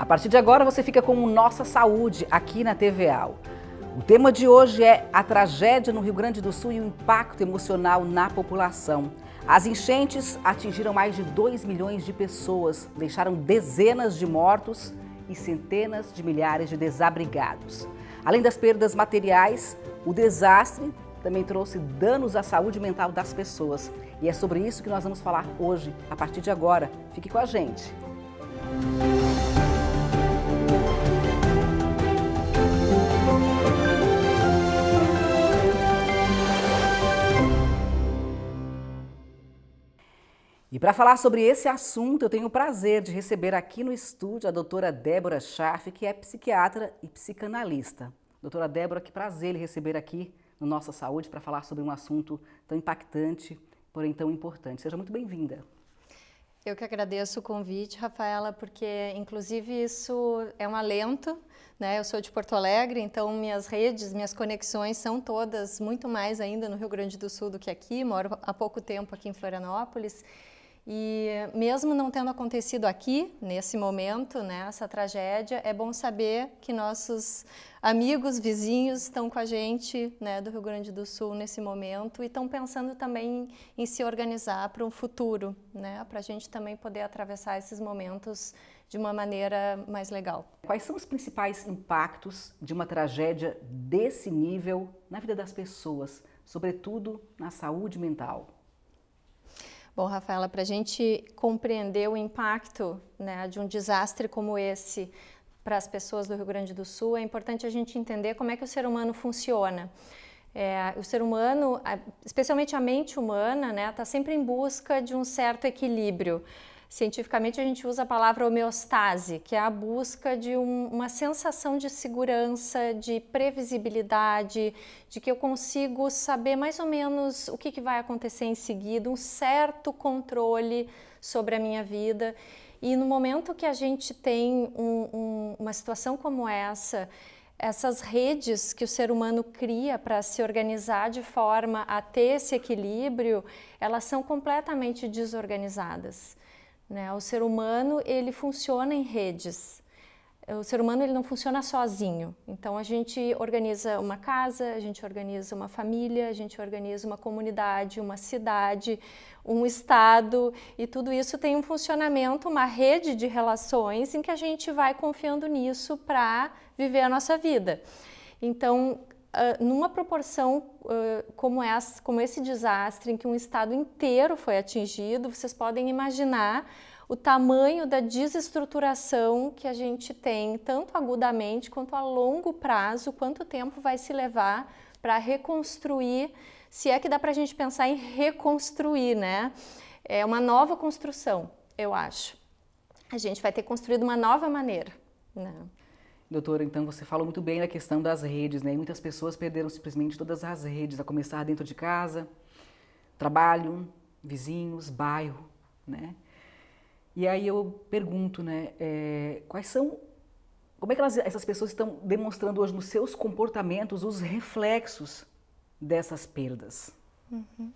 A partir de agora você fica com o Nossa Saúde aqui na TVA. O tema de hoje é a tragédia no Rio Grande do Sul e o impacto emocional na população. As enchentes atingiram mais de 2 milhões de pessoas, deixaram dezenas de mortos e centenas de milhares de desabrigados. Além das perdas materiais, o desastre também trouxe danos à saúde mental das pessoas. E é sobre isso que nós vamos falar hoje, a partir de agora. Fique com a gente. E para falar sobre esse assunto, eu tenho o prazer de receber aqui no estúdio a doutora Débora Schaff, que é psiquiatra e psicanalista. Doutora Débora, que prazer lhe receber aqui no Nossa Saúde para falar sobre um assunto tão impactante, porém tão importante. Seja muito bem-vinda. Eu que agradeço o convite, Rafaela, porque inclusive isso é um alento, né? Eu sou de Porto Alegre, então minhas redes, minhas conexões são todas muito mais ainda no Rio Grande do Sul do que aqui. Moro há pouco tempo aqui em Florianópolis e mesmo não tendo acontecido aqui, nesse momento, né, essa tragédia, é bom saber que nossos amigos, vizinhos estão com a gente né, do Rio Grande do Sul nesse momento e estão pensando também em se organizar para um futuro, né, para a gente também poder atravessar esses momentos de uma maneira mais legal. Quais são os principais impactos de uma tragédia desse nível na vida das pessoas, sobretudo na saúde mental? Bom, Rafaela, para a gente compreender o impacto né, de um desastre como esse para as pessoas do Rio Grande do Sul, é importante a gente entender como é que o ser humano funciona. É, o ser humano, especialmente a mente humana, está né, tá sempre em busca de um certo equilíbrio. Cientificamente, a gente usa a palavra homeostase, que é a busca de um, uma sensação de segurança, de previsibilidade, de que eu consigo saber mais ou menos o que, que vai acontecer em seguida, um certo controle sobre a minha vida. E no momento que a gente tem um, um, uma situação como essa, essas redes que o ser humano cria para se organizar de forma a ter esse equilíbrio, elas são completamente desorganizadas. Né? O ser humano ele funciona em redes. O ser humano ele não funciona sozinho. Então a gente organiza uma casa, a gente organiza uma família, a gente organiza uma comunidade, uma cidade, um estado e tudo isso tem um funcionamento, uma rede de relações em que a gente vai confiando nisso para viver a nossa vida. Então ah, numa proporção uh, como, essa, como esse desastre, em que um estado inteiro foi atingido, vocês podem imaginar o tamanho da desestruturação que a gente tem, tanto agudamente quanto a longo prazo, quanto tempo vai se levar para reconstruir, se é que dá para a gente pensar em reconstruir, né? É uma nova construção, eu acho. A gente vai ter construído uma nova maneira. Né? Doutora, então você falou muito bem da questão das redes, né? Muitas pessoas perderam simplesmente todas as redes, a começar dentro de casa, trabalho, vizinhos, bairro, né? E aí eu pergunto, né? É, quais são, como é que elas, essas pessoas estão demonstrando hoje nos seus comportamentos os reflexos dessas perdas? Uhum.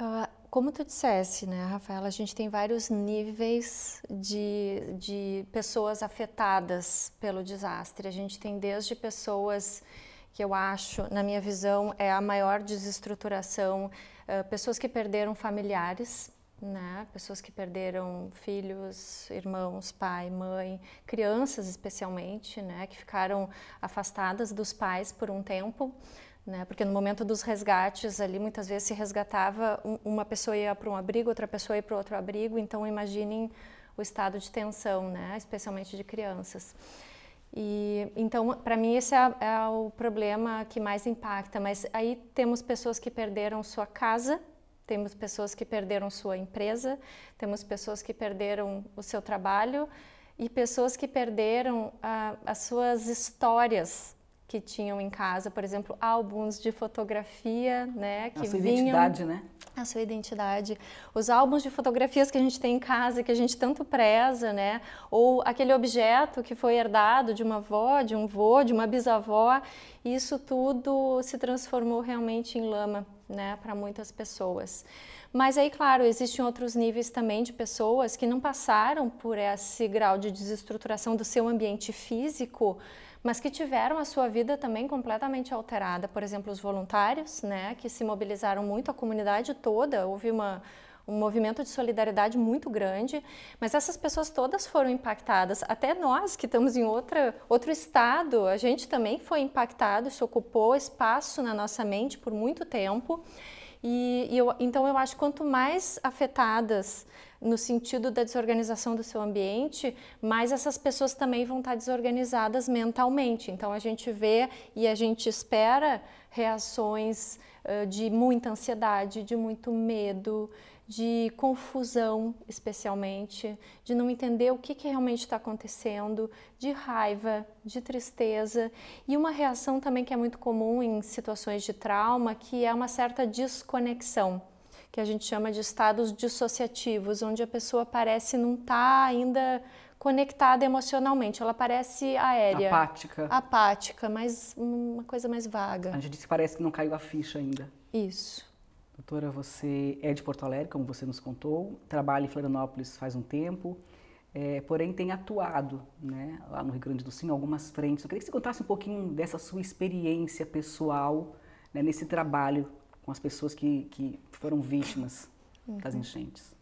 Uh, como tu dissesse, né, Rafaela, a gente tem vários níveis de, de pessoas afetadas pelo desastre. A gente tem desde pessoas que eu acho, na minha visão, é a maior desestruturação, eh, pessoas que perderam familiares, né? Pessoas que perderam filhos, irmãos, pai, mãe, crianças especialmente, né? Que ficaram afastadas dos pais por um tempo né? Porque no momento dos resgates ali, muitas vezes se resgatava um, uma pessoa ia para um abrigo, outra pessoa ia para outro abrigo. Então imaginem o estado de tensão, né? Especialmente de crianças. E então, para mim esse é, é o problema que mais impacta. Mas aí temos pessoas que perderam sua casa, temos pessoas que perderam sua empresa, temos pessoas que perderam o seu trabalho e pessoas que perderam ah, as suas histórias que tinham em casa, por exemplo, álbuns de fotografia, né? Que a sua vinham, identidade, né? A sua identidade. Os álbuns de fotografias que a gente tem em casa, que a gente tanto preza, né? Ou aquele objeto que foi herdado de uma avó, de um vô, de uma bisavó. Isso tudo se transformou realmente em lama, né? Para muitas pessoas. Mas aí, claro, existem outros níveis também de pessoas que não passaram por esse grau de desestruturação do seu ambiente físico, mas que tiveram a sua vida também completamente alterada. Por exemplo, os voluntários, né, que se mobilizaram muito, a comunidade toda, houve uma um movimento de solidariedade muito grande, mas essas pessoas todas foram impactadas, até nós que estamos em outra, outro estado, a gente também foi impactado, isso ocupou espaço na nossa mente por muito tempo. E, e eu, então eu acho que quanto mais afetadas no sentido da desorganização do seu ambiente, mais essas pessoas também vão estar desorganizadas mentalmente. Então a gente vê e a gente espera reações uh, de muita ansiedade, de muito medo, de confusão, especialmente, de não entender o que, que realmente está acontecendo, de raiva, de tristeza e uma reação também que é muito comum em situações de trauma, que é uma certa desconexão, que a gente chama de estados dissociativos, onde a pessoa parece não estar tá ainda conectada emocionalmente, ela parece aérea. Apática. Apática, mas uma coisa mais vaga. A gente disse que parece que não caiu a ficha ainda. Isso. Doutora, você é de Porto Alegre, como você nos contou, trabalha em Florianópolis faz um tempo, é, porém tem atuado né, lá no Rio Grande do Sul em algumas frentes. Eu queria que você contasse um pouquinho dessa sua experiência pessoal né, nesse trabalho com as pessoas que, que foram vítimas uhum. das enchentes.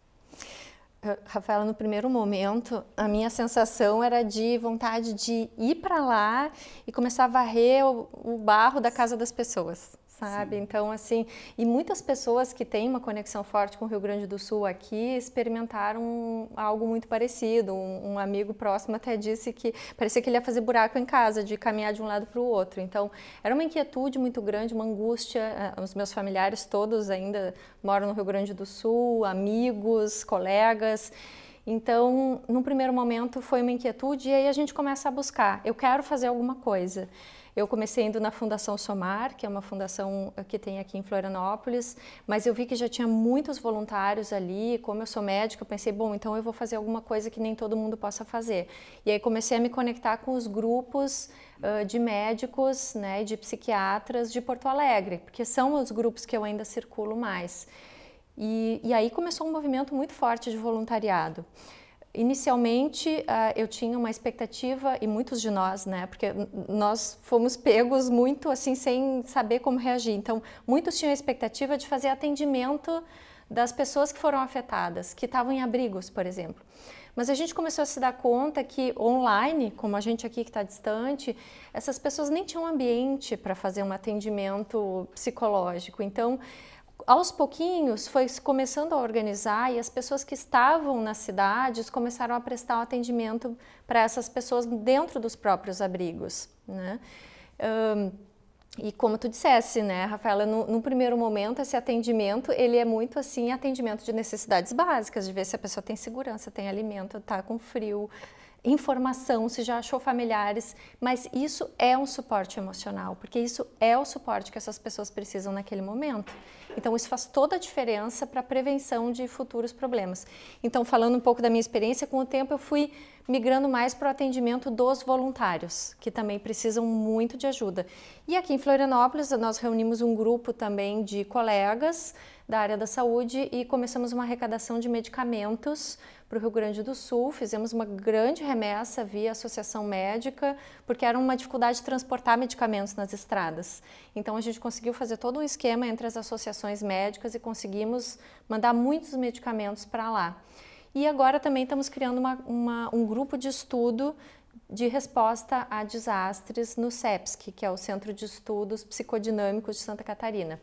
Rafaela, no primeiro momento, a minha sensação era de vontade de ir para lá e começar a varrer o, o barro da casa das pessoas sabe? Sim. Então, assim, e muitas pessoas que têm uma conexão forte com o Rio Grande do Sul aqui experimentaram algo muito parecido. Um, um amigo próximo até disse que parecia que ele ia fazer buraco em casa, de caminhar de um lado para o outro. Então, era uma inquietude muito grande, uma angústia. Ah, os meus familiares todos ainda moram no Rio Grande do Sul, amigos, colegas. Então, num primeiro momento foi uma inquietude e aí a gente começa a buscar. Eu quero fazer alguma coisa. Eu comecei indo na Fundação Somar, que é uma fundação eh, que tem aqui em Florianópolis, mas eu vi que já tinha muitos voluntários ali. Como eu sou médica, eu pensei, bom, então eu vou fazer alguma coisa que nem todo mundo possa fazer. E aí comecei a me conectar com os grupos uh, de médicos né, e de psiquiatras de Porto Alegre, porque são os grupos que eu ainda circulo mais. E, e aí começou um movimento muito forte de voluntariado inicialmente ah, eu tinha uma expectativa e muitos de nós, né, porque nós fomos pegos muito assim sem saber como reagir. Então, muitos tinham a expectativa de fazer atendimento das pessoas que foram afetadas, que estavam em abrigos, por exemplo. Mas a gente começou a se dar conta que online, como a gente aqui que está distante, essas pessoas nem tinham ambiente para fazer um atendimento psicológico. Então, aos pouquinhos foi começando a organizar e as pessoas que estavam nas cidades começaram a prestar o atendimento para essas pessoas dentro dos próprios abrigos, né? Um, e como tu dissesse, né, Rafaela, no, no, primeiro momento esse atendimento ele é muito assim atendimento de necessidades básicas, de ver se a pessoa tem segurança, tem alimento, está com frio, informação, se já achou familiares, mas isso é um suporte emocional, porque isso é o suporte que essas pessoas precisam naquele momento. Então, isso faz toda a diferença para a prevenção de futuros problemas. Então, falando um pouco da minha experiência, com o tempo eu fui migrando mais para o atendimento dos voluntários, que também precisam muito de ajuda. E aqui em Florianópolis, nós reunimos um grupo também de colegas da área da saúde e começamos uma arrecadação de medicamentos para o Rio Grande do Sul, fizemos uma grande remessa via associação médica, porque era uma dificuldade transportar medicamentos nas estradas. Então a gente conseguiu fazer todo um esquema entre as associações médicas e conseguimos mandar muitos medicamentos para lá. E agora também estamos criando uma, uma, um grupo de estudo de resposta a desastres no CEPSC, que é o Centro de Estudos Psicodinâmicos de Santa Catarina.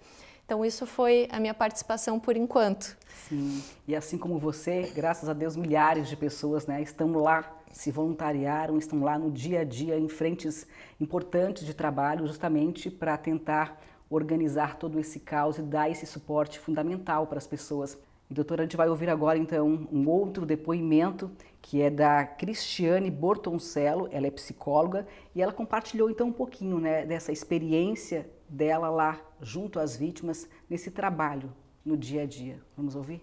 Então, isso foi a minha participação por enquanto. Sim, e assim como você, graças a Deus, milhares de pessoas né, estão lá, se voluntariaram, estão lá no dia a dia, em frentes importantes de trabalho, justamente para tentar organizar todo esse caos e dar esse suporte fundamental para as pessoas. E, doutora, a gente vai ouvir agora, então, um outro depoimento que é da Cristiane Bortoncello, ela é psicóloga, e ela compartilhou, então, um pouquinho né, dessa experiência dela lá, junto às vítimas, nesse trabalho no dia a dia. Vamos ouvir?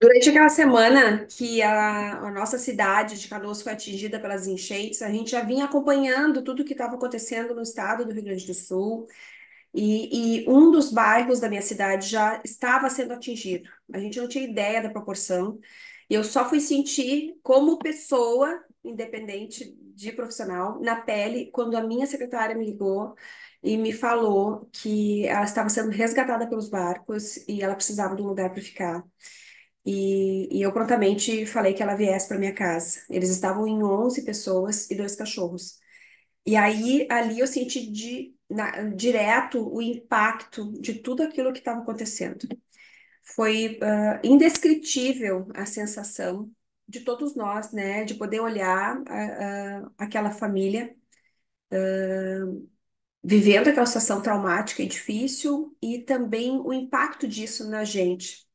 Durante aquela semana que a, a, nossa cidade de Canoas foi atingida pelas enchentes, a gente já vinha acompanhando tudo o que estava acontecendo no estado do Rio Grande do Sul. E, e, um dos bairros da minha cidade já estava sendo atingido. A gente não tinha ideia da proporção. E eu só fui sentir como pessoa, independente de profissional na pele quando a minha secretária me ligou e me falou que ela estava sendo resgatada pelos barcos e ela precisava de um lugar para ficar. E, e, eu prontamente falei que ela viesse para minha casa. Eles estavam em 11 pessoas e dois cachorros. E aí, ali eu senti de, na, direto o impacto de tudo aquilo que estava acontecendo. Foi uh, indescritível a sensação de todos nós, né? De poder olhar ah, ah, aquela família uh, vivendo aquela situação traumática e difícil e também o impacto disso na gente.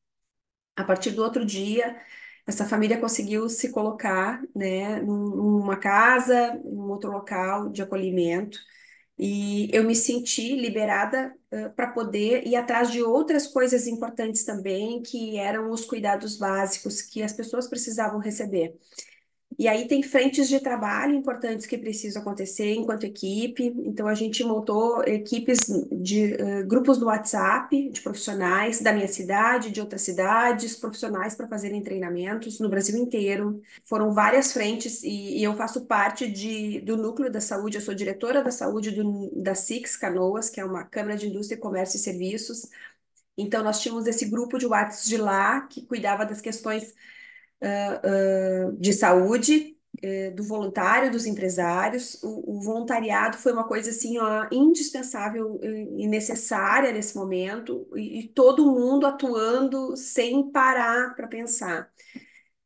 A partir do outro dia, essa família conseguiu se colocar, né, numa casa, num outro local de acolhimento e eu me senti liberada uh, para poder ir atrás de outras coisas importantes também, que eram os cuidados básicos que as pessoas precisavam receber. E aí tem frentes de trabalho importantes que precisam acontecer enquanto equipe. Então a gente montou equipes de uh, grupos do WhatsApp de profissionais da minha cidade, de outras cidades, profissionais para fazerem treinamentos no Brasil inteiro. Foram várias frentes e, e eu faço parte de, do núcleo da saúde. Eu sou diretora da saúde do, da Six Canoas, que é uma Câmara de Indústria, Comércio e Serviços. Então nós tínhamos esse grupo de WhatsApp de lá que cuidava das questões de saúde do voluntário, dos empresários. O, voluntariado foi uma coisa assim, ó, indispensável e necessária nesse momento, e, e todo mundo atuando sem parar para pensar.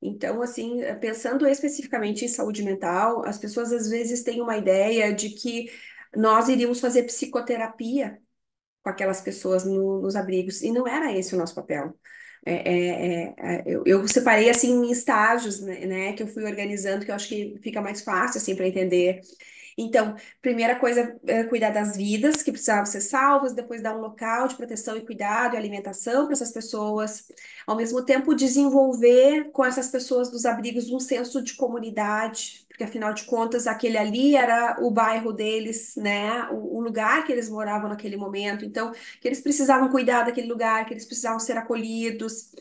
Então, assim, pensando especificamente em saúde mental, as pessoas às vezes têm uma ideia de que nós iríamos fazer psicoterapia com aquelas pessoas no, nos abrigos, e não era esse o nosso papel. É é, é, é, eu, eu, separei assim em estágios, né, né, que eu fui organizando, que eu acho que fica mais fácil assim para entender. Então, primeira coisa é cuidar das vidas que precisavam ser salvas, depois dar um local de proteção e cuidado e alimentação para essas pessoas. Ao mesmo tempo, desenvolver com essas pessoas dos abrigos um senso de comunidade, porque afinal de contas aquele ali era o bairro deles, né? O, o, lugar que eles moravam naquele momento, então que eles precisavam cuidar daquele lugar, que eles precisavam ser acolhidos.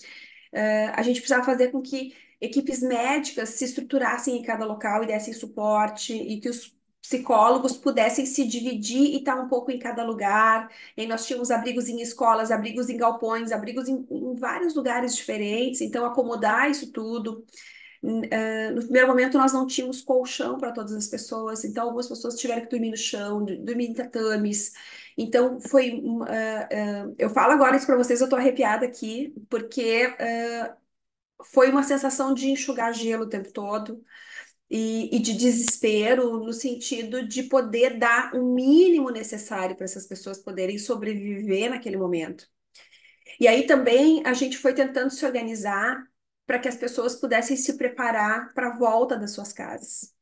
Uh, a gente precisava fazer com que equipes médicas se estruturassem em cada local e dessem suporte e que os psicólogos pudessem se dividir e estar tá um pouco em cada lugar. E nós tínhamos abrigos em escolas, abrigos em galpões, abrigos em, em vários lugares diferentes, então acomodar isso tudo. Eh, no primeiro momento, nós não tínhamos colchão para todas as pessoas, então algumas pessoas tiveram que dormir no chão, dormir em tatames. Então, foi. Uh, uh, eu falo agora isso para vocês, eu estou arrepiada aqui, porque foi uma sensação de enxugar gelo o tempo todo. E, e, de desespero, no sentido de poder dar o mínimo necessário para essas pessoas poderem sobreviver naquele momento. E aí também a gente foi tentando se organizar para que as pessoas pudessem se preparar para a volta das suas casas.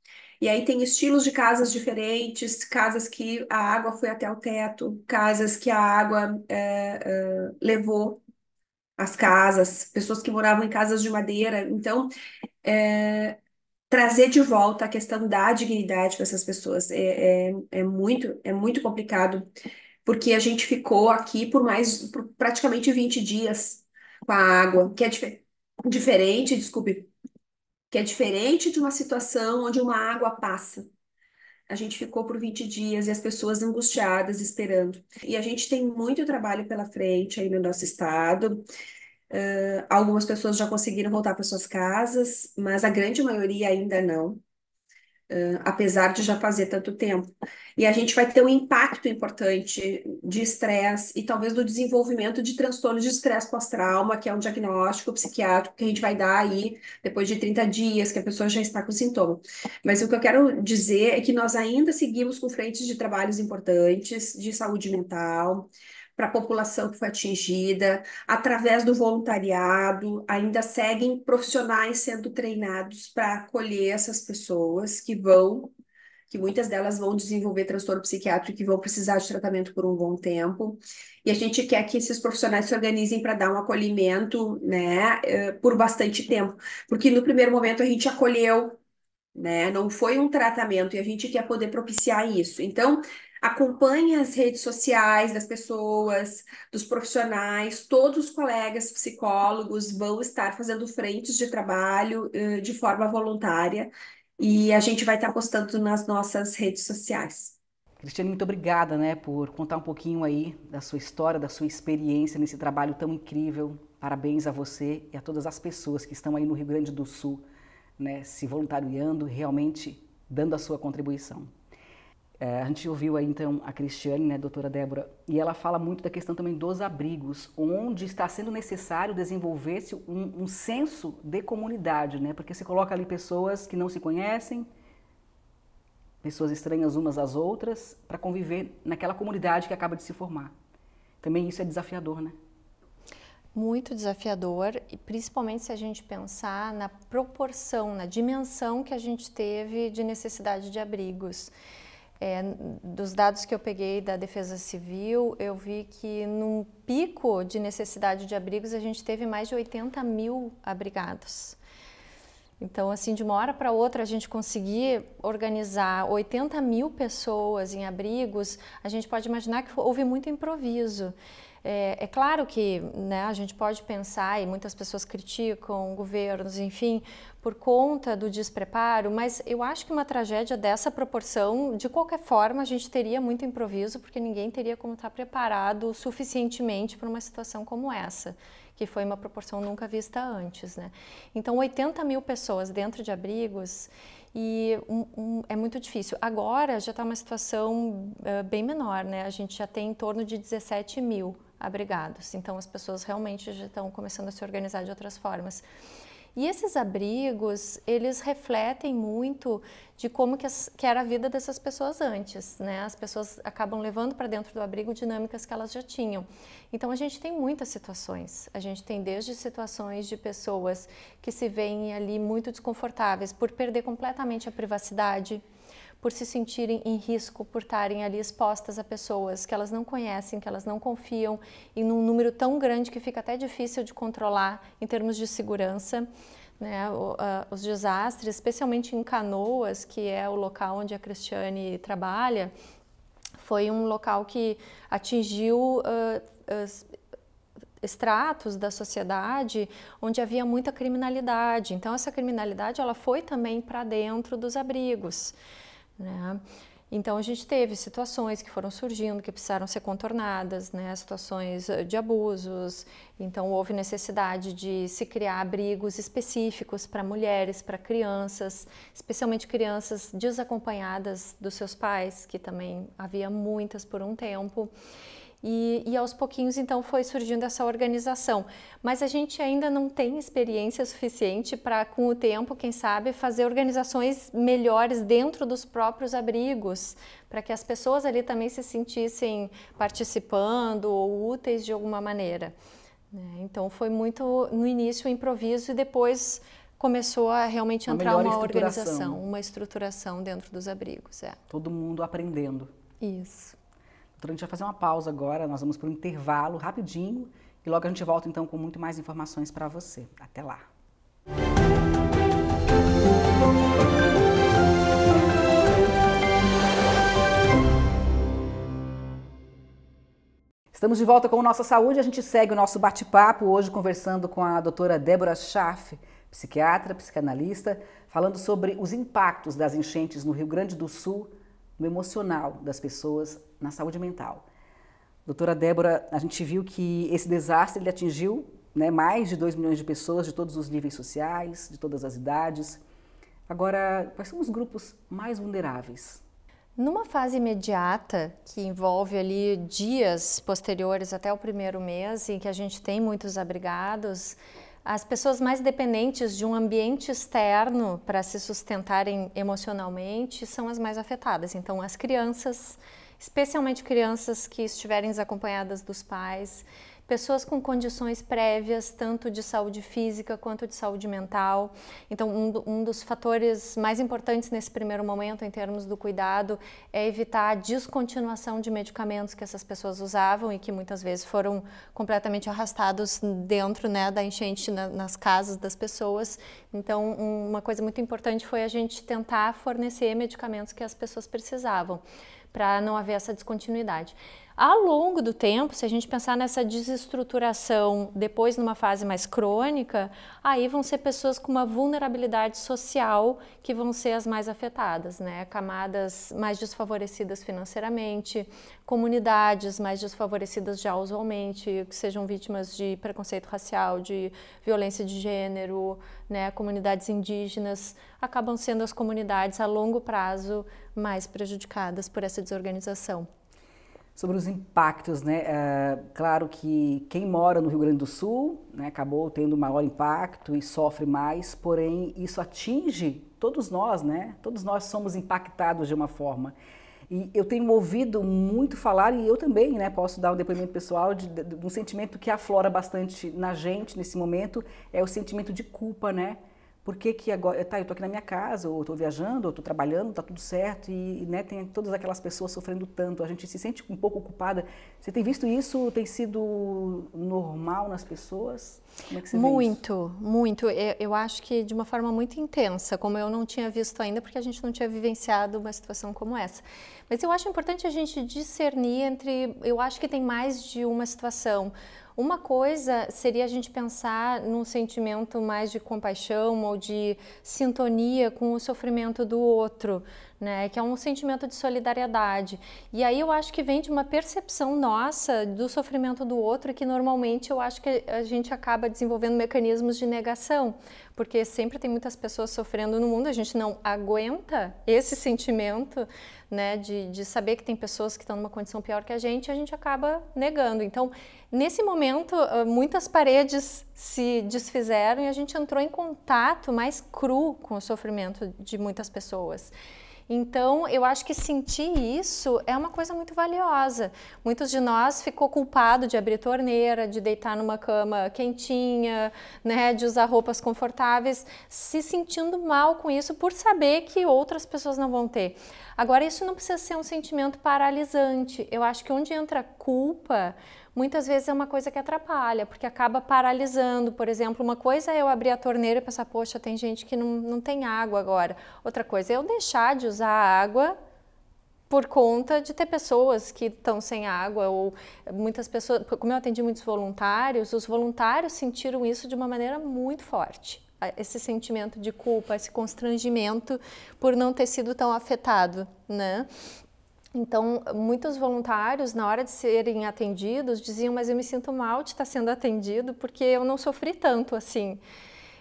E aí tem estilos de casas diferentes, casas que a água foi até o teto, casas que a água é, é, levou as casas, pessoas que moravam em casas de madeira. Então, é, trazer de volta a questão da dignidade para essas pessoas é, é, é, muito, é muito complicado, porque a gente ficou aqui por mais por praticamente 20 dias com a água, que é diferente diferente, desculpe, que é diferente de uma situação onde uma água passa. A gente ficou por 20 dias e as pessoas angustiadas esperando. E a gente tem muito trabalho pela frente aí no nosso estado. Uh, algumas pessoas já conseguiram voltar para suas casas, mas a grande maioria ainda não. Uh, apesar de já fazer tanto tempo. E a gente vai ter um impacto importante de estresse e talvez do desenvolvimento de transtorno de estresse pós-trauma, que é um diagnóstico psiquiátrico que a gente vai dar aí depois de 30 dias, que a pessoa já está com sintoma. Mas o que eu quero dizer é que nós ainda seguimos com frentes de trabalhos importantes de saúde mental, para a população que foi atingida, através do voluntariado, ainda seguem profissionais sendo treinados para acolher essas pessoas que vão, que muitas delas vão desenvolver transtorno psiquiátrico e vão precisar de tratamento por um bom tempo. E a gente quer que esses profissionais se organizem para dar um acolhimento, né, eh, por bastante tempo, porque no primeiro momento a gente acolheu né? Não foi um tratamento e a gente quer poder propiciar isso. Então, Acompanhe as redes sociais das pessoas, dos profissionais, todos os colegas psicólogos vão estar fazendo frentes de trabalho eh, de forma voluntária e a gente vai estar postando nas nossas redes sociais. Cristiane, muito obrigada né, por contar um pouquinho aí da sua história, da sua experiência nesse trabalho tão incrível. Parabéns a você e a todas as pessoas que estão aí no Rio Grande do Sul né, se voluntariando, realmente dando a sua contribuição. É, a gente ouviu aí então a Cristiane, né, doutora Débora, e ela fala muito da questão também dos abrigos, onde está sendo necessário desenvolver-se um, um senso de comunidade, né? Porque se coloca ali pessoas que não se conhecem, pessoas estranhas umas às outras, para conviver naquela comunidade que acaba de se formar. Também isso é desafiador, né? Muito desafiador, principalmente se a gente pensar na proporção, na dimensão que a gente teve de necessidade de abrigos. É, dos dados que eu peguei da Defesa Civil, eu vi que num pico de necessidade de abrigos a gente teve mais de 80 mil abrigados. Então, assim, de uma hora para outra, a gente conseguir organizar 80 mil pessoas em abrigos, a gente pode imaginar que houve muito improviso. É, é, claro que né, a gente pode pensar, e muitas pessoas criticam governos, enfim, por conta do despreparo, mas eu acho que uma tragédia dessa proporção, de qualquer forma, a gente teria muito improviso, porque ninguém teria como estar preparado suficientemente para uma situação como essa, que foi uma proporção nunca vista antes. Né? Então, 80 mil pessoas dentro de abrigos e um, um, é muito difícil. Agora já está uma situação uh, bem menor, né? a gente já tem em torno de 17 mil abrigados. Então as pessoas realmente já estão começando a se organizar de outras formas. E esses abrigos, eles refletem muito de como que, as, que era a vida dessas pessoas antes, né? As pessoas acabam levando para dentro do abrigo dinâmicas que elas já tinham. Então a gente tem muitas situações. A gente tem desde situações de pessoas que se veem ali muito desconfortáveis por perder completamente a privacidade, por se sentirem em risco, por estarem ali expostas a pessoas que elas não conhecem, que elas não confiam, e num número tão grande que fica até difícil de controlar em termos de segurança. Né, os desastres, especialmente em Canoas, que é o local onde a Cristiane trabalha, foi um local que atingiu uh, da sociedade onde havia muita criminalidade. Então essa criminalidade ela foi também para dentro dos abrigos. Né? Então a gente teve situações que foram surgindo, que precisaram ser contornadas, né? situações eh, de abusos. Então houve necessidade de se criar abrigos específicos para mulheres, para crianças, especialmente crianças desacompanhadas dos seus pais, que também havia muitas por um tempo. E, e, aos pouquinhos, então, foi surgindo essa organização. Mas a gente ainda não tem experiência suficiente para, com o tempo, quem sabe, fazer organizações melhores dentro dos próprios abrigos, para que as pessoas ali também se sentissem participando ou úteis de alguma maneira. Né? Então, foi muito no início o improviso e depois começou a realmente entrar uma, uma organização, uma estruturação dentro dos abrigos. É. Todo mundo aprendendo. Isso. Então a gente vai fazer uma pausa agora, nós vamos para um intervalo rapidinho e logo a gente volta então com muito mais informações para você. Até lá! Estamos de volta com Nossa Saúde. A gente segue o nosso bate-papo hoje conversando com a doutora Débora Schaff, psiquiatra, psicanalista, falando sobre os impactos das enchentes no Rio Grande do Sul, no emocional das pessoas, na saúde mental. Doutora Débora, a gente viu que esse desastre ele atingiu né, mais de 2 milhões de pessoas de todos os níveis sociais, de todas as idades. Agora, quais são os grupos mais vulneráveis? Numa fase imediata, que envolve ali dias posteriores até o primeiro mês, em que a gente tem muitos abrigados, as pessoas mais dependentes de um ambiente externo para se sustentarem emocionalmente são as mais afetadas. Então, as crianças, especialmente crianças que estiverem desacompanhadas dos pais, pessoas com condições prévias, tanto de saúde física quanto de saúde mental. Então, um, um dos fatores mais importantes nesse primeiro momento, em termos do cuidado, é evitar a descontinuação de medicamentos que essas pessoas usavam e que muitas vezes foram completamente arrastados dentro né, da enchente na, nas casas das pessoas. Então, uma coisa muito importante foi a gente tentar fornecer medicamentos que as pessoas precisavam para não haver essa descontinuidade. Ao longo do tempo, se a gente pensar nessa desestruturação depois numa fase mais crônica, aí vão ser pessoas com uma vulnerabilidade social que vão ser as mais afetadas, né? Camadas mais desfavorecidas financeiramente, comunidades mais desfavorecidas já usualmente, que sejam vítimas de preconceito racial, de violência de gênero, né? Comunidades indígenas acabam sendo as comunidades a longo prazo mais prejudicadas por essa desorganização sobre os impactos, né? É, claro que quem mora no Rio Grande do Sul né, acabou tendo maior impacto e sofre mais, porém isso atinge todos nós, né? Todos nós somos impactados de uma forma. E eu tenho ouvido muito falar, e eu também né, posso dar um depoimento pessoal, de, de, de um sentimento que aflora bastante na gente nesse momento, é o sentimento de culpa, né? por que, que agora, tá, eu tô aqui na minha casa, ou tô viajando, ou tô trabalhando, tá tudo certo, e né, tem todas aquelas pessoas sofrendo tanto, a gente se sente um pouco culpada. Você tem visto isso, tem sido normal nas pessoas? Como é que você muito, vê isso? muito. Eu, eu acho que de uma forma muito intensa, como eu não tinha visto ainda, porque a gente não tinha vivenciado uma situação como essa. Mas eu acho importante a gente discernir entre. Eu acho que tem mais de uma situação. Uma coisa seria a gente pensar num sentimento mais de compaixão ou de sintonia com o sofrimento do outro né? Que é um sentimento de solidariedade. E aí eu acho que vem de uma percepção nossa do sofrimento do outro, que normalmente eu acho que a gente acaba desenvolvendo mecanismos de negação, porque sempre tem muitas pessoas sofrendo no mundo, a gente não aguenta esse sentimento, né? De, de saber que tem pessoas que estão numa condição pior que a gente, a gente acaba negando. Então, nesse momento, ah, muitas paredes se desfizeram e a gente entrou em contato mais cru com o sofrimento de muitas pessoas. Então, eu acho que sentir isso é uma coisa muito valiosa. Muitos de nós ficou culpado de abrir torneira, de deitar numa cama quentinha, né, de usar roupas confortáveis, se sentindo mal com isso por saber que outras pessoas não vão ter. Agora, isso não precisa ser um sentimento paralisante. Eu acho que onde entra culpa, muitas vezes é uma coisa que atrapalha, porque acaba paralisando. Por exemplo, uma coisa é eu abrir a torneira e pensar, poxa, tem gente que não, não tem água agora. Outra coisa é eu deixar de usar a água por conta de ter pessoas que estão sem água ou muitas pessoas, como eu atendi muitos voluntários, os voluntários sentiram isso de uma maneira muito forte. Esse sentimento de culpa, esse constrangimento por não ter sido tão afetado, né? Então, muitos voluntários, na hora de serem atendidos, diziam: Mas eu me sinto mal de estar sendo atendido porque eu não sofri tanto assim.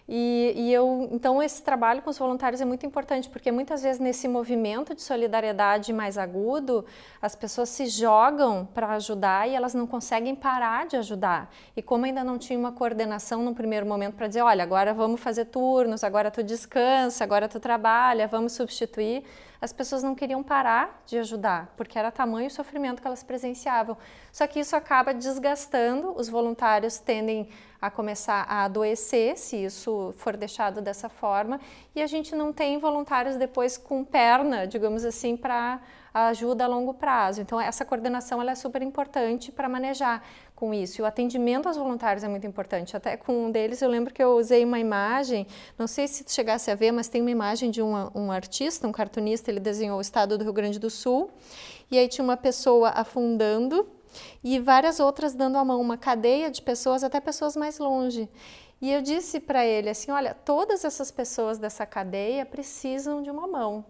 E, e, eu, então, esse trabalho com os voluntários é muito importante, porque muitas vezes nesse movimento de solidariedade mais agudo, as pessoas se jogam para ajudar e elas não conseguem parar de ajudar. E como ainda não tinha uma coordenação no primeiro momento para dizer, olha, agora vamos fazer turnos, agora tu descansa, agora tu trabalha, vamos substituir, as pessoas não queriam parar de ajudar, porque era tamanho o sofrimento que elas presenciavam. Só que isso acaba desgastando, os voluntários tendem a começar a adoecer se isso for deixado dessa forma, e a gente não tem voluntários depois com perna, digamos assim, para ajuda a longo prazo. Então essa coordenação ela é super importante para manejar com isso. E o atendimento aos voluntários é muito importante. Até com um deles eu lembro que eu usei uma imagem, não sei se chegasse a ver, mas tem uma imagem de um artista, um cartunista, ele desenhou o estado do Rio Grande do Sul, e aí tinha uma pessoa afundando e várias outras dando a mão, uma cadeia de pessoas, até pessoas mais longe. E eu disse para ele assim: olha, todas essas pessoas dessa cadeia precisam de uma mão.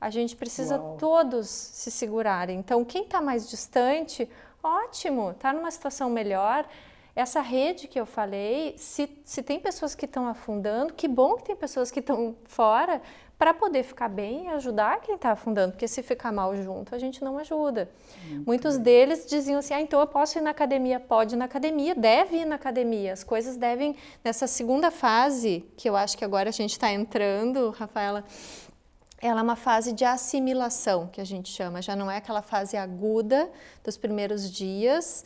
A gente precisa Uau. todos se segurarem. Então, quem está mais distante, ótimo, está numa situação melhor, essa rede que eu falei, se, se tem pessoas que estão afundando, que bom que tem pessoas que estão fora para poder ficar bem e ajudar quem está afundando, porque se ficar mal junto, a gente não ajuda. Muito Muitos bem. deles diziam assim: ah, então eu posso ir na academia? Pode ir na academia, deve ir na academia. As coisas devem, nessa segunda fase, que eu acho que agora a gente está entrando, Rafaela, ela é uma fase de assimilação, que a gente chama, já não é aquela fase aguda dos primeiros dias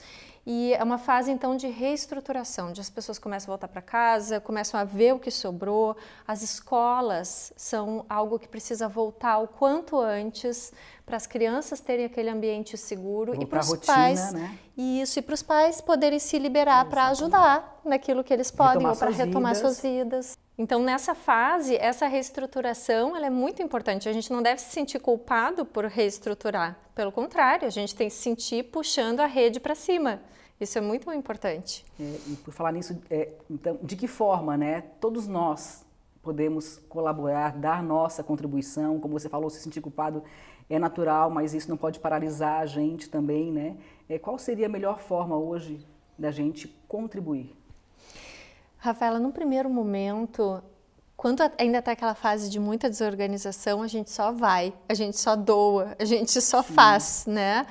e é uma fase então de reestruturação, de as pessoas começam a voltar para casa, começam a ver o que sobrou, as escolas são algo que precisa voltar o quanto antes para as crianças terem aquele ambiente seguro e para os pais né? e isso e para os pais poderem se liberar é, para ajudar naquilo que eles podem retomar ou para retomar vidas. suas vidas. Então, nessa fase, essa reestruturação é muito importante. A gente não deve se sentir culpado por reestruturar. Pelo contrário, a gente tem que se sentir puxando a rede para cima. Isso é muito importante. É, e por falar nisso, é, então, de que forma, né? Todos nós podemos colaborar, dar nossa contribuição, como você falou, se sentir culpado é natural, mas isso não pode paralisar a gente também, né? É, qual seria a melhor forma hoje da gente contribuir? Rafaela, no primeiro momento, quando ainda está aquela fase de muita desorganização, a gente só vai, a gente só doa, a gente só Sim. faz, né?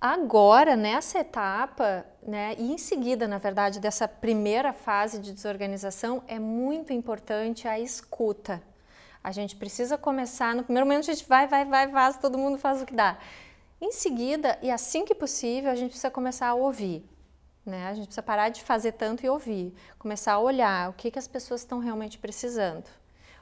Agora, nessa etapa, né, e em seguida, na verdade, dessa primeira fase de desorganização, é muito importante a escuta. A gente precisa começar, no primeiro momento a gente vai, vai, vai, faz, todo mundo faz o que dá. Em seguida, e assim que possível, a gente precisa começar a ouvir. Né? A gente precisa parar de fazer tanto e ouvir. Começar a olhar o que, que as pessoas estão realmente precisando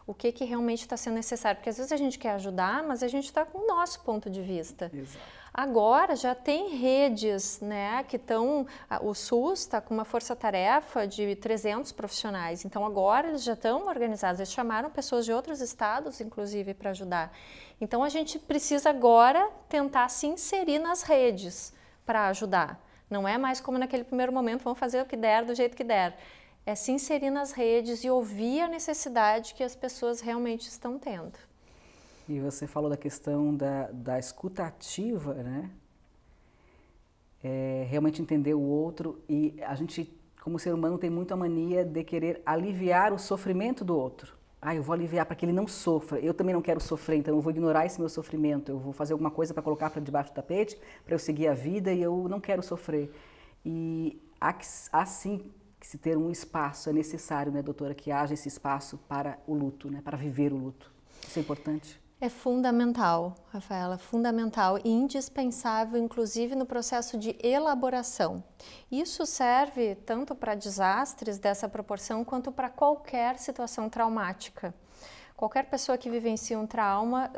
o que, que realmente está sendo necessário. Porque às vezes a gente quer ajudar, mas a gente está com o nosso ponto de vista. Exato. Agora já tem redes né, que estão. O SUS está com uma força-tarefa de 300 profissionais, então agora eles já estão organizados. Eles chamaram pessoas de outros estados, inclusive, para ajudar. Então a gente precisa agora tentar se inserir nas redes para ajudar. Não é mais como naquele primeiro momento, vamos fazer o que der, do jeito que der é se inserir nas redes e ouvir a necessidade que as pessoas realmente estão tendo. E você falou da questão da, da escutativa, né? É, realmente entender o outro e a gente, como ser humano, tem muito a mania de querer aliviar o sofrimento do outro. Ah, eu vou aliviar para que ele não sofra. Eu também não quero sofrer, então eu vou ignorar esse meu sofrimento. Eu vou fazer alguma coisa para colocar para debaixo do tapete, para eu seguir a vida e eu não quero sofrer. E assim que se ter um espaço é necessário, né, doutora, que haja esse espaço para o luto, né, para viver o luto. Isso é importante? É fundamental, Rafaela, fundamental e indispensável, inclusive no processo de elaboração. Isso serve tanto para desastres dessa proporção quanto para qualquer situação traumática. Qualquer pessoa que vivencia um trauma,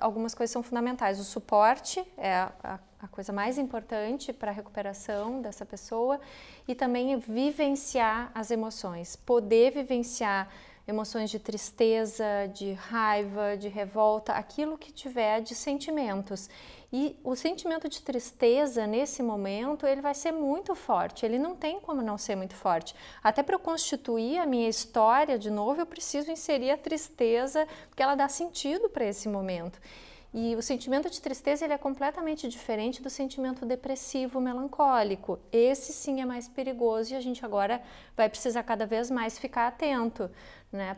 algumas coisas são fundamentais. O suporte é a a coisa mais importante para a recuperação dessa pessoa e também vivenciar as emoções, poder vivenciar emoções de tristeza, de raiva, de revolta, aquilo que tiver de sentimentos. E o sentimento de tristeza nesse momento, ele vai ser muito forte, ele não tem como não ser muito forte. Até para eu constituir a minha história de novo, eu preciso inserir a tristeza, porque ela dá sentido para esse momento. E o sentimento de tristeza ele é completamente diferente do sentimento depressivo melancólico. Esse sim é mais perigoso e a gente agora vai precisar cada vez mais ficar atento né,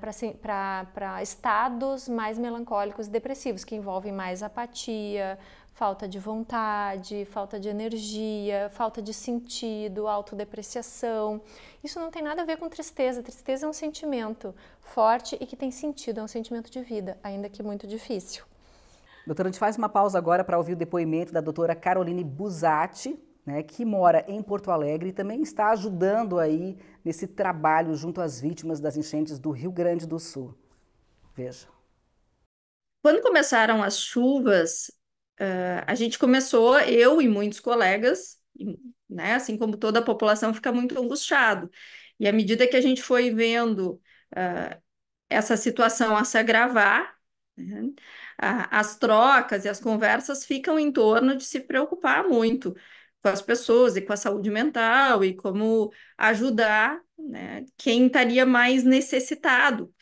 para estados mais melancólicos e depressivos, que envolvem mais apatia, falta de vontade, falta de energia, falta de sentido, autodepreciação. Isso não tem nada a ver com tristeza. Tristeza é um sentimento forte e que tem sentido, é um sentimento de vida, ainda que muito difícil. Doutora, a gente faz uma pausa agora para ouvir o depoimento da doutora Caroline Busatti, né, que mora em Porto Alegre e também está ajudando aí nesse trabalho junto às vítimas das enchentes do Rio Grande do Sul. Veja. Quando começaram as chuvas, uh, a gente começou, eu e muitos colegas, né, assim como toda a população, fica muito angustiado. E à medida que a gente foi vendo uh, essa situação a se agravar, né, as trocas e as conversas ficam em torno de se preocupar muito com as pessoas e com a saúde mental e como ajudar né, quem estaria mais necessitado.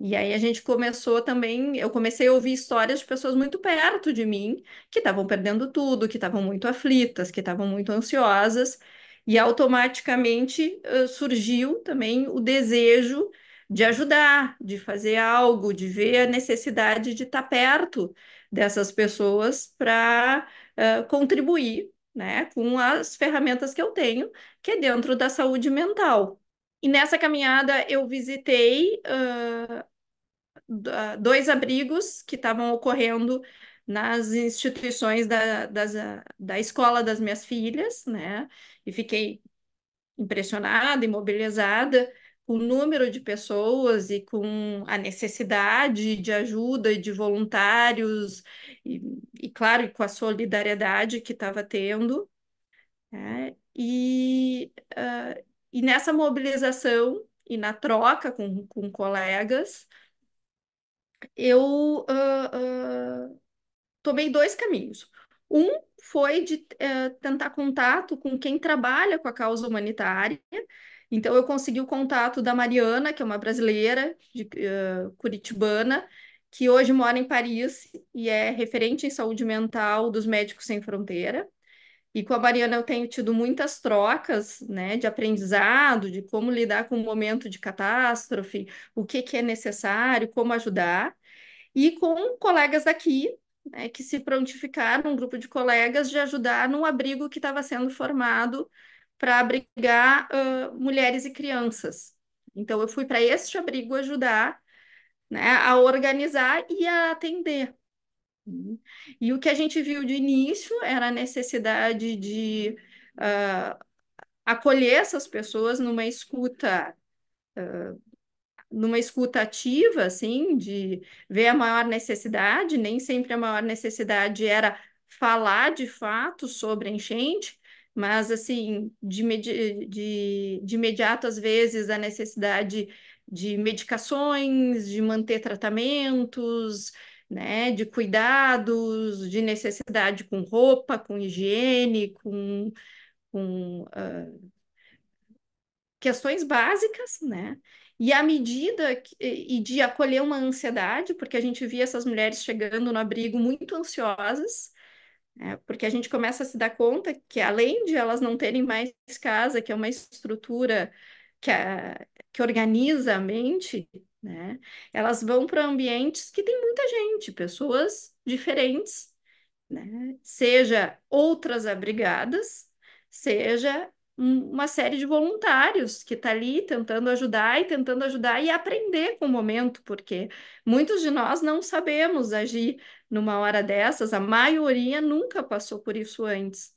E aí a gente começou também, eu comecei a ouvir histórias de pessoas muito perto de mim que estavam perdendo tudo, que estavam muito aflitas, que estavam muito ansiosas, e automaticamente uh, surgiu também o desejo de ajudar, de fazer algo, de ver a necessidade de estar perto dessas pessoas para uh, contribuir né, com as ferramentas que eu tenho, que é dentro da saúde mental. E nessa caminhada eu visitei uh, dois abrigos que estavam ocorrendo nas instituições da, das, da escola das minhas filhas, né? E fiquei impressionada, imobilizada com o número de pessoas e com a necessidade de ajuda e de voluntários, e, e claro, com a solidariedade que estava tendo. Né? E, uh, e nessa mobilização e na troca com, com colegas, eu uh, uh, tomei dois caminhos. Um foi de eh, tentar contato com quem trabalha com a causa humanitária então, eu consegui o contato da Mariana, que é uma brasileira de, uh, curitibana, que hoje mora em Paris e é referente em saúde mental dos Médicos Sem Fronteira. E com a Mariana eu tenho tido muitas trocas, né, de aprendizado, de como lidar com o momento de catástrofe, o que, que é necessário, como ajudar. E com colegas daqui, né, que se prontificaram, um grupo de colegas, de ajudar num abrigo que estava sendo formado para abrigar uh, mulheres e crianças. Então, eu fui para este abrigo ajudar né, a organizar e a atender. E o que a gente viu de início era a necessidade de uh, acolher essas pessoas numa escuta uh, numa escuta ativa, assim, de ver a maior necessidade, nem sempre a maior necessidade era falar de fato sobre a enchente, mas assim, de, de, de imediato, às vezes, a necessidade de medicações, de manter tratamentos, né, de cuidados, de necessidade com roupa, com higiene, com, com uh, questões básicas, né? E à medida que, e de acolher uma ansiedade, porque a gente via essas mulheres chegando no abrigo muito ansiosas, é, porque a gente começa a se dar conta que, além de elas não terem mais casa, que é uma estrutura que, a, que organiza a mente, né, elas vão para ambientes que tem muita gente, pessoas diferentes, né, seja outras abrigadas, seja uma série de voluntários que está ali tentando ajudar e tentando ajudar e aprender com o momento, porque muitos de nós não sabemos agir numa hora dessas, a maioria nunca passou por isso antes.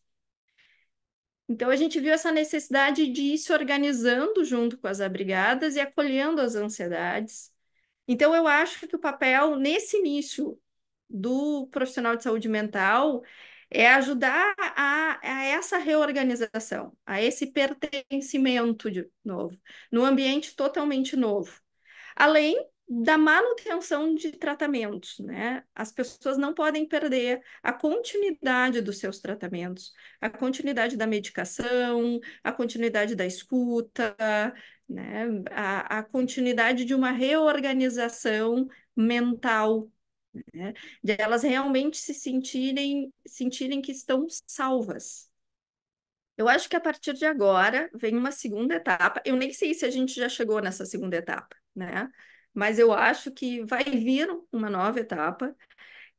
Então, a gente viu essa necessidade de ir se organizando junto com as abrigadas e acolhendo as ansiedades. Então, eu acho que o papel, nesse início do profissional de saúde mental, é ajudar a, a, essa reorganização, a esse pertencimento de novo, no ambiente totalmente novo. Além da manutenção de tratamentos, né? As pessoas não podem perder a continuidade dos seus tratamentos, a continuidade da medicação, a continuidade da escuta, né? a, a continuidade de uma reorganização mental né? de elas realmente se sentirem, sentirem que estão salvas. Eu acho que a partir de agora vem uma segunda etapa. Eu nem sei se a gente já chegou nessa segunda etapa, né? Mas eu acho que vai vir uma nova etapa,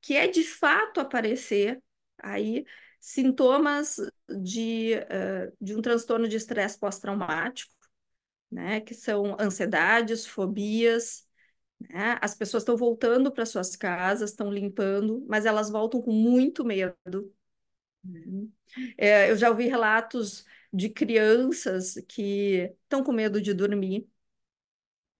que é de fato aparecer aí sintomas de, uh, de um transtorno de estresse pós-traumático, né? Que são ansiedades, fobias, né? As pessoas estão voltando para suas casas, estão limpando, mas elas voltam com muito medo. Uhum. É, eu já ouvi relatos de crianças que estão com medo de dormir,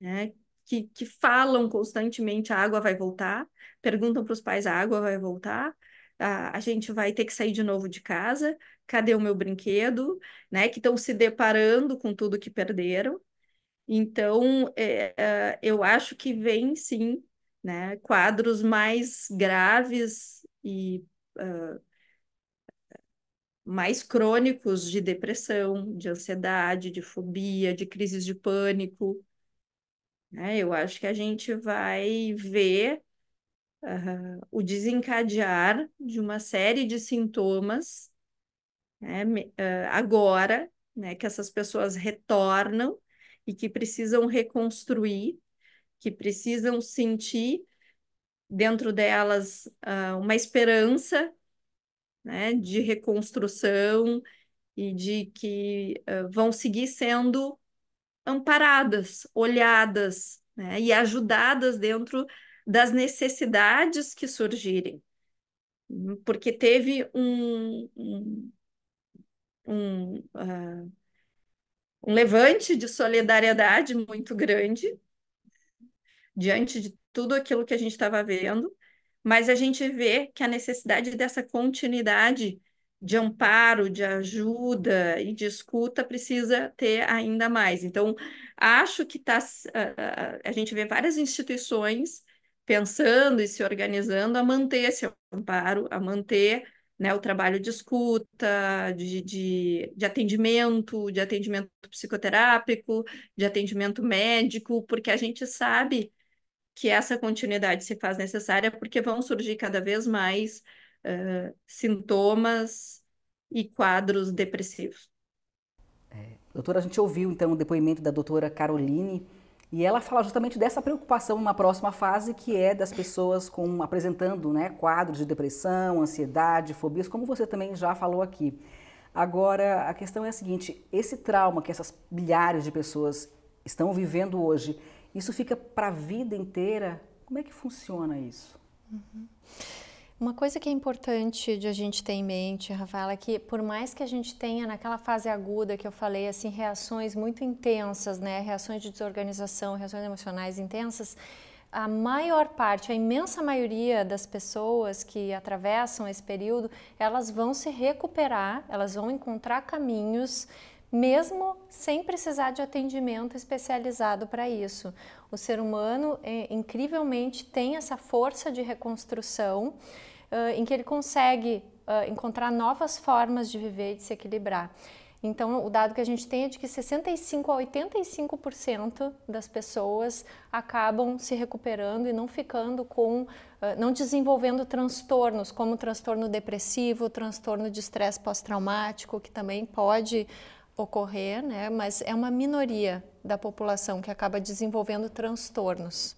né? que, que falam constantemente: a água vai voltar, perguntam para os pais: a água vai voltar, a, a gente vai ter que sair de novo de casa, cadê o meu brinquedo? Né? Que estão se deparando com tudo que perderam. Então, é, é, eu acho que vem sim, né, quadros mais graves e uh, mais crônicos de depressão, de ansiedade, de fobia, de crises de pânico. Né? Eu acho que a gente vai ver uh, o desencadear de uma série de sintomas né, uh, agora né, que essas pessoas retornam e que precisam reconstruir, que precisam sentir dentro delas uh, uma esperança né, de reconstrução e de que uh, vão seguir sendo amparadas, olhadas né, e ajudadas dentro das necessidades que surgirem. Porque teve um, um, um uh, um levante de solidariedade muito grande diante de tudo aquilo que a gente estava vendo, mas a gente vê que a necessidade dessa continuidade de amparo, de ajuda e de escuta precisa ter ainda mais. Então, acho que tá, a, gente vê várias instituições pensando e se organizando a manter esse amparo, a manter né, o trabalho de escuta, de, de, de, atendimento, de atendimento psicoterápico, de atendimento médico, porque a gente sabe que essa continuidade se faz necessária porque vão surgir cada vez mais uh, sintomas e quadros depressivos. É. Doutora, a gente ouviu então o depoimento da doutora Caroline e ela fala justamente dessa preocupação numa próxima fase, que é das pessoas com apresentando né, quadros de depressão, ansiedade, fobias, como você também já falou aqui. Agora, a questão é a seguinte: esse trauma que essas milhares de pessoas estão vivendo hoje, isso fica para a vida inteira? Como é que funciona isso? Uhum. Uma coisa que é importante de a gente ter em mente, Rafaela, é que por mais que a gente tenha naquela fase aguda que eu falei, assim, reações muito intensas, né, reações de desorganização, reações emocionais intensas, a maior parte, a imensa maioria das pessoas que atravessam esse período, elas vão se recuperar, elas vão encontrar caminhos mesmo sem precisar de atendimento especializado para isso. O ser humano, é, incrivelmente, tem essa força de reconstrução uh, em que ele consegue uh, encontrar novas formas de viver e de se equilibrar. Então, o dado que a gente tem é de que 65 a 85% das pessoas acabam se recuperando e não ficando com, não desenvolvendo transtornos, como transtorno depressivo, transtorno de estresse pós-traumático, que também pode ocorrer, né? mas é uma minoria da população que acaba desenvolvendo transtornos.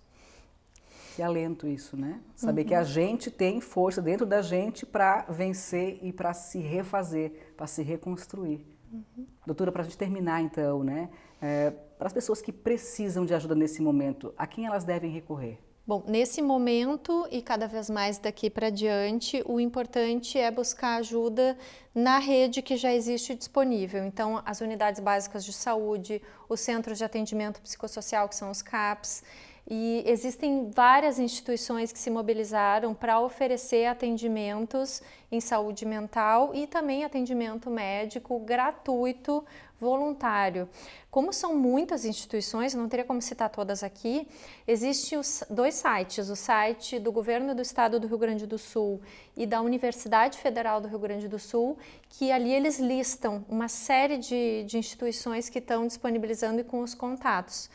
Que alento isso, né? Saber uhum. que a uhum. gente tem força dentro da gente para vencer e para se refazer, para se reconstruir. Uhum. Doutora, para a gente terminar então, né? É, eh, para as pessoas que precisam de ajuda nesse momento, a quem elas devem recorrer? Bom, nesse momento e cada vez mais daqui para diante, o importante é buscar ajuda na rede que já existe disponível. Então, as unidades básicas de saúde, os centros de atendimento psicossocial, que são os CAPs, e existem várias instituições que se mobilizaram para oferecer atendimentos em saúde mental e também atendimento médico gratuito, voluntário. Como são muitas instituições, não teria como citar todas aqui, existem os dois sites, o site do Governo do Estado do Rio Grande do Sul e da Universidade Federal do Rio Grande do Sul, que ali eles listam uma série de, de instituições que estão disponibilizando e com os contatos.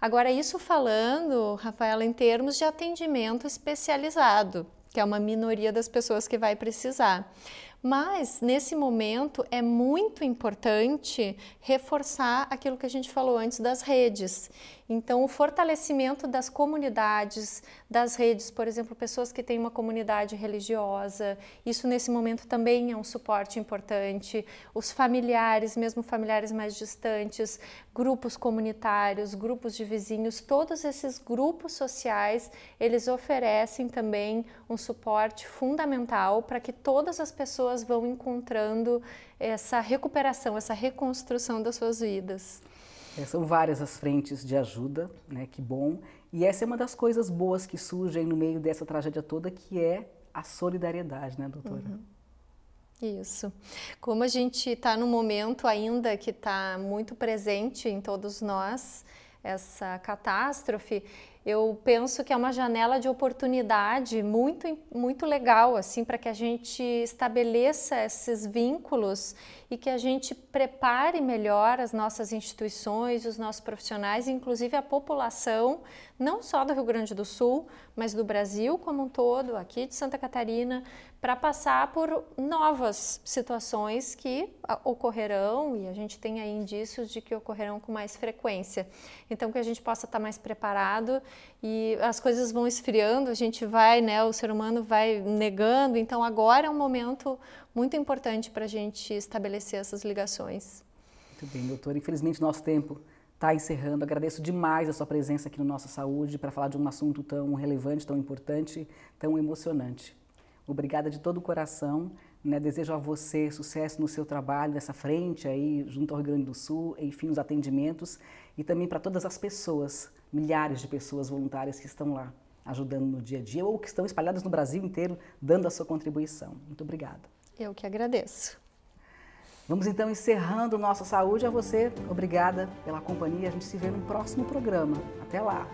Agora, isso falando, Rafaela, em termos de atendimento especializado, que é uma minoria das pessoas que vai precisar. Mas, nesse momento, é muito importante reforçar aquilo que a gente falou antes das redes. Então, o fortalecimento das comunidades, das redes, por exemplo, pessoas que têm uma comunidade religiosa, isso nesse momento também é um suporte importante. Os familiares, mesmo familiares mais distantes, grupos comunitários, grupos de vizinhos, todos esses grupos sociais, eles oferecem também um suporte fundamental para que todas as pessoas vão encontrando essa recuperação, essa reconstrução das suas vidas. É, são várias as frentes de ajuda, né? Que bom. E essa é uma das coisas boas que surgem no meio dessa tragédia toda, que é a solidariedade, né, doutora? Uhum. Isso. Como a gente está num momento ainda que está muito presente em todos nós, essa catástrofe, eu penso que é uma janela de oportunidade muito, muito legal, assim, para que a gente estabeleça esses vínculos e que a gente prepare melhor as nossas instituições, os nossos profissionais, inclusive a população, não só do Rio Grande do Sul, mas do Brasil como um todo, aqui de Santa Catarina, para passar por novas situações que ah, ocorrerão e a gente tem aí indícios de que ocorrerão com mais frequência. Então, que a gente possa estar tá mais preparado e as coisas vão esfriando, a gente vai, né, o ser humano vai negando, então agora é um momento muito importante para a gente estabelecer essas ligações. Muito bem, doutora. Infelizmente, nosso tempo está encerrando. Agradeço demais a sua presença aqui no Nossa Saúde para falar de um assunto tão relevante, tão importante, tão emocionante. Obrigada de todo o coração. Né? Desejo a você sucesso no seu trabalho, nessa frente aí, junto ao Rio Grande do Sul, enfim, os atendimentos e também para todas as pessoas milhares de pessoas voluntárias que estão lá ajudando no dia a dia ou que estão espalhadas no Brasil inteiro dando a sua contribuição. Muito obrigada. Eu que agradeço. Vamos então encerrando nossa Saúde a você. Obrigada pela companhia. A gente se vê no próximo programa. Até lá.